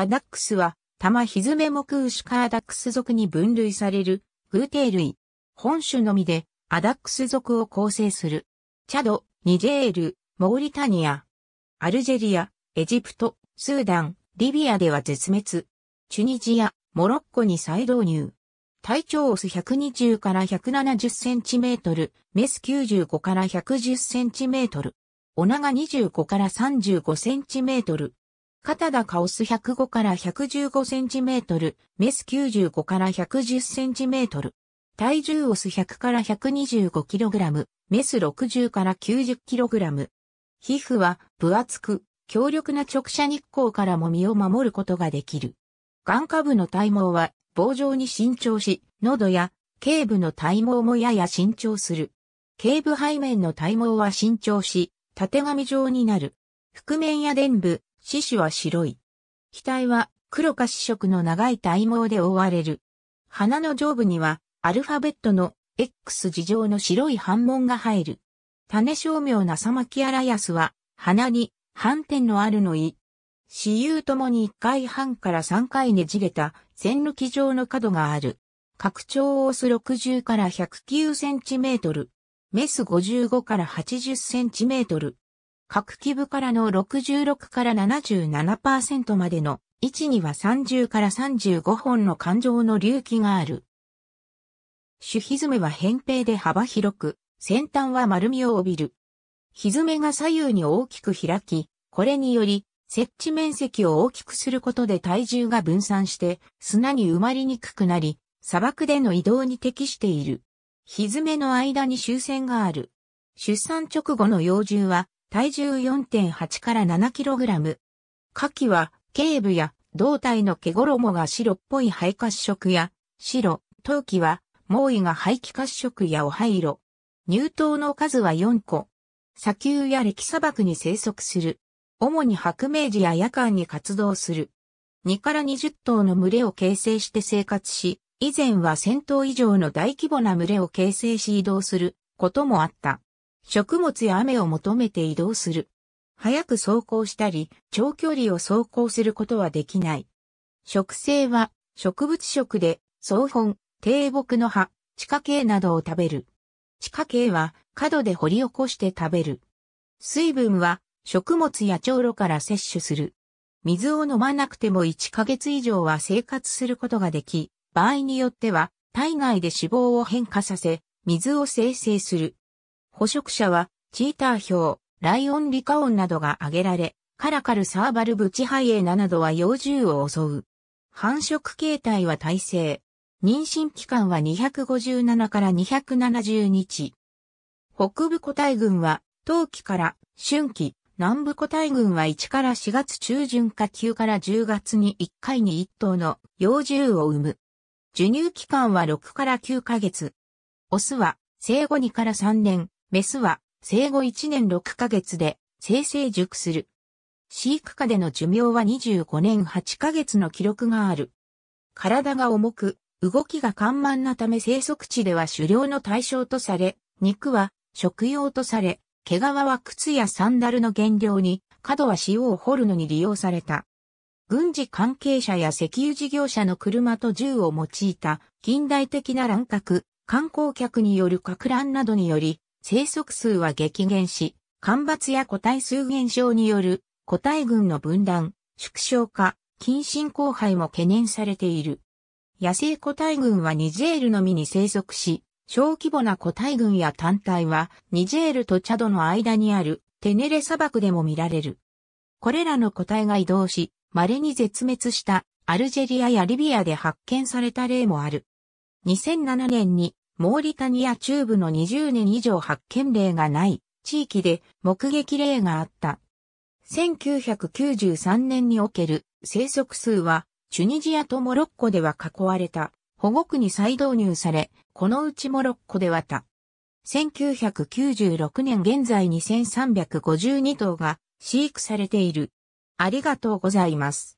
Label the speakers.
Speaker 1: アダックスは、玉ひずめ目牛科アダックス属に分類される、偶定類。本種のみで、アダックス属を構成する。チャド、ニジェール、モーリタニア、アルジェリア、エジプト、スーダン、リビアでは絶滅。チュニジア、モロッコに再導入。体長オス120から170センチメートル、メス95から110センチメートル。お長25から35センチメートル。肩高オス105から115センチメートル、メス95から110センチメートル。体重オス100から125キログラム、メス60から90キログラム。皮膚は分厚く、強力な直射日光からも身を守ることができる。眼下部の体毛は棒状に伸長し、喉や頸部の体毛もやや伸長する。頸部背面の体毛は伸長し、縦紙状になる。覆面や臀部、獅子は白い。額は黒か紫色の長い体毛で覆われる。鼻の上部にはアルファベットの X 字状の白い反紋が入る。種小名なサマキアラヤスは鼻に斑点のあるのい。死友ともに1回半から3回ねじれた線抜き状の角がある。拡張オス60から109センチメートル。メス55から80センチメートル。各基部からの66から77%までの位置には30から35本の環状の隆起がある。主蹄は扁平で幅広く、先端は丸みを帯びる。蹄が左右に大きく開き、これにより、設置面積を大きくすることで体重が分散して砂に埋まりにくくなり、砂漠での移動に適している。蹄の間に終戦がある。出産直後の幼獣は体重4.8から 7kg。下記は、頸部や胴体の毛衣が白っぽい肺褐色や、白、陶器は、猛威が肺気褐色やお灰色。乳頭の数は4個。砂丘や歴砂漠に生息する。主に白明治や夜間に活動する。2から20頭の群れを形成して生活し、以前は1000頭以上の大規模な群れを形成し移動することもあった。食物や雨を求めて移動する。早く走行したり、長距離を走行することはできない。植生は植物食で草本、低木の葉、地下茎などを食べる。地下茎は角で掘り起こして食べる。水分は食物や長路から摂取する。水を飲まなくても1ヶ月以上は生活することができ、場合によっては体外で脂肪を変化させ、水を生成する。捕食者は、チーターヒョウ、ライオンリカオンなどが挙げられ、カラカルサーバルブチハイエナなどは幼獣を襲う。繁殖形態は耐性。妊娠期間は257から270日。北部個体群は、冬季から春季、南部個体群は1から4月中旬か9から10月に1回に1頭の幼獣を産む。授乳期間は6から9ヶ月。オスは生後2から3年、メスは生後1年6ヶ月で生成熟する。飼育下での寿命は25年8ヶ月の記録がある。体が重く、動きが緩慢なため生息地では狩猟の対象とされ、肉は食用とされ、毛皮は靴やサンダルの原料に、角は塩を掘るのに利用された。軍事関係者や石油事業者の車と銃を用いた近代的な乱獲、観光客による格乱などにより、生息数は激減し、干ばつや個体数減少による個体群の分断、縮小化、近親交配も懸念されている。野生個体群はニジェールのみに生息し、小規模な個体群や単体はニジェールとチャドの間にあるテネレ砂漠でも見られる。これらの個体が移動し、稀に絶滅したアルジェリアやリビアで発見された例もある。2007年にモーリタニア中部の20年以上発見例がない地域で目撃例があった。1993年における生息数はチュニジアとモロッコでは囲われた保護区に再導入され、このうちモロッコではた。1996年現在2352頭が飼育されている。ありがとうございます。